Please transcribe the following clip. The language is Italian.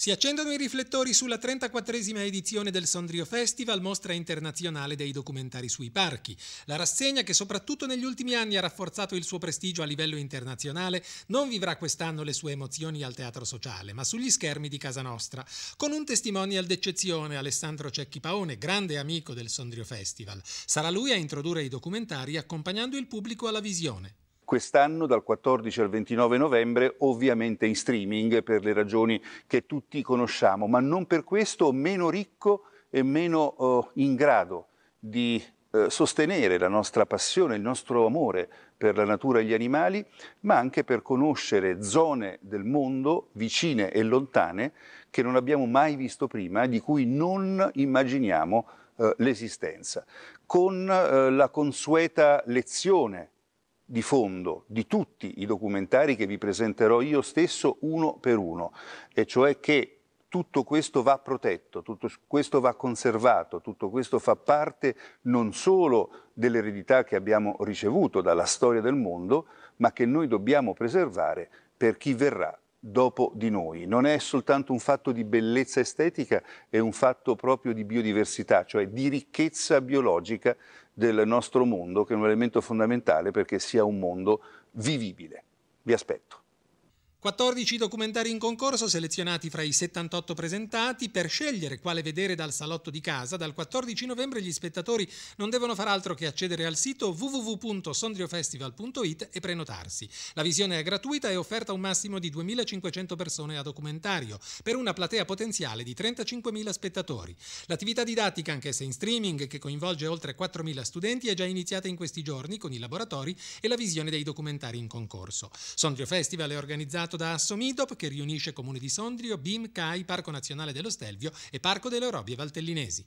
Si accendono i riflettori sulla 34esima edizione del Sondrio Festival, mostra internazionale dei documentari sui parchi. La rassegna, che soprattutto negli ultimi anni ha rafforzato il suo prestigio a livello internazionale, non vivrà quest'anno le sue emozioni al teatro sociale, ma sugli schermi di casa nostra, con un testimonial d'eccezione, Alessandro Cecchi Paone, grande amico del Sondrio Festival. Sarà lui a introdurre i documentari accompagnando il pubblico alla visione quest'anno dal 14 al 29 novembre, ovviamente in streaming per le ragioni che tutti conosciamo, ma non per questo meno ricco e meno oh, in grado di eh, sostenere la nostra passione, il nostro amore per la natura e gli animali, ma anche per conoscere zone del mondo vicine e lontane che non abbiamo mai visto prima, e di cui non immaginiamo eh, l'esistenza. Con eh, la consueta lezione di fondo di tutti i documentari che vi presenterò io stesso uno per uno, e cioè che tutto questo va protetto, tutto questo va conservato, tutto questo fa parte non solo dell'eredità che abbiamo ricevuto dalla storia del mondo, ma che noi dobbiamo preservare per chi verrà dopo di noi. Non è soltanto un fatto di bellezza estetica, è un fatto proprio di biodiversità, cioè di ricchezza biologica del nostro mondo, che è un elemento fondamentale perché sia un mondo vivibile. Vi aspetto. 14 documentari in concorso selezionati fra i 78 presentati per scegliere quale vedere dal salotto di casa. Dal 14 novembre gli spettatori non devono far altro che accedere al sito www.sondriofestival.it e prenotarsi. La visione è gratuita e offerta un massimo di 2.500 persone a documentario per una platea potenziale di 35.000 spettatori. L'attività didattica, anch'essa in streaming, che coinvolge oltre 4.000 studenti, è già iniziata in questi giorni con i laboratori e la visione dei documentari in concorso. Sondrio Festival è organizzato guidato da Assomidop che riunisce comune di Sondrio, Bim, CAI, Parco Nazionale dello Stelvio e Parco delle Orobie Valtellinesi.